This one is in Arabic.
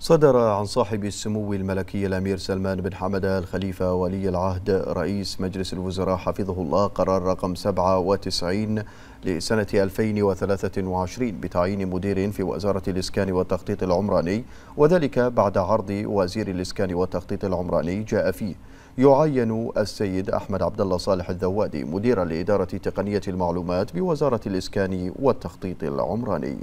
صدر عن صاحب السمو الملكي الأمير سلمان بن حمد الخليفة ولي العهد رئيس مجلس الوزراء حفظه الله قرار رقم 97 لسنة 2023 بتعيين مدير في وزارة الإسكان والتخطيط العمراني وذلك بعد عرض وزير الإسكان والتخطيط العمراني جاء فيه يعين السيد أحمد عبد الله صالح الذوادي مديرا لإدارة تقنية المعلومات بوزارة الإسكان والتخطيط العمراني